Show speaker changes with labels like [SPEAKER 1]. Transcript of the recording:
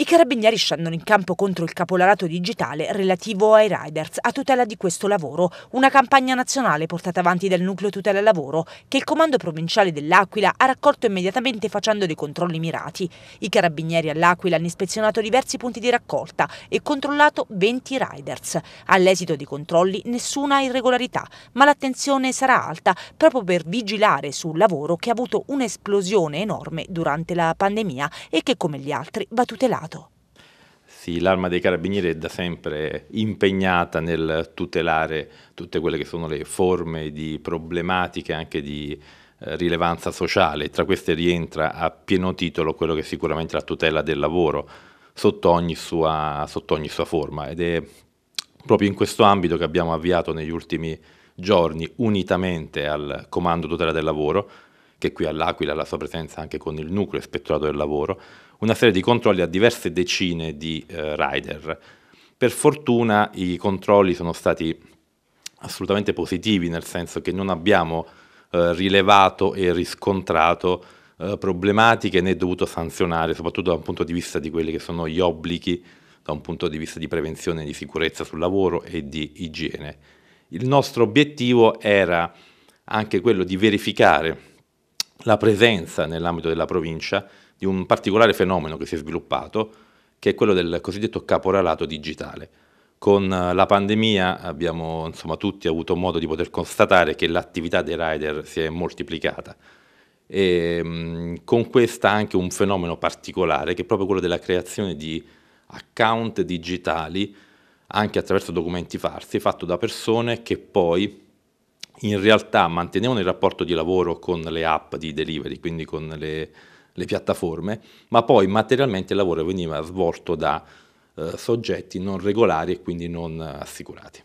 [SPEAKER 1] I carabinieri scendono in campo contro il capolarato digitale relativo ai riders a tutela di questo lavoro, una campagna nazionale portata avanti dal nucleo tutela lavoro che il comando provinciale dell'Aquila ha raccolto immediatamente facendo dei controlli mirati. I carabinieri all'Aquila hanno ispezionato diversi punti di raccolta e controllato 20 riders. All'esito dei controlli nessuna irregolarità, ma l'attenzione sarà alta proprio per vigilare sul lavoro che ha avuto un'esplosione enorme durante la pandemia e che come gli altri va tutelato. Stato?
[SPEAKER 2] Sì, l'arma dei carabinieri è da sempre impegnata nel tutelare tutte quelle che sono le forme di problematiche anche di eh, rilevanza sociale, tra queste rientra a pieno titolo quello che è sicuramente la tutela del lavoro sotto ogni sua, sotto ogni sua forma ed è proprio in questo ambito che abbiamo avviato negli ultimi giorni unitamente al Comando Tutela del Lavoro, che qui all'Aquila ha la sua presenza anche con il nucleo ispettorato del lavoro, una serie di controlli a diverse decine di eh, rider. Per fortuna i controlli sono stati assolutamente positivi, nel senso che non abbiamo eh, rilevato e riscontrato eh, problematiche né dovuto sanzionare, soprattutto da un punto di vista di quelli che sono gli obblighi, da un punto di vista di prevenzione di sicurezza sul lavoro e di igiene. Il nostro obiettivo era anche quello di verificare la presenza nell'ambito della provincia di un particolare fenomeno che si è sviluppato, che è quello del cosiddetto caporalato digitale. Con eh, la pandemia abbiamo insomma, tutti avuto modo di poter constatare che l'attività dei rider si è moltiplicata e ehm, con questa anche un fenomeno particolare che è proprio quello della creazione di account digitali anche attraverso documenti farsi fatto da persone che poi in realtà mantenevano il rapporto di lavoro con le app di delivery, quindi con le le piattaforme, ma poi materialmente il lavoro veniva svolto da eh, soggetti non regolari e quindi non eh, assicurati.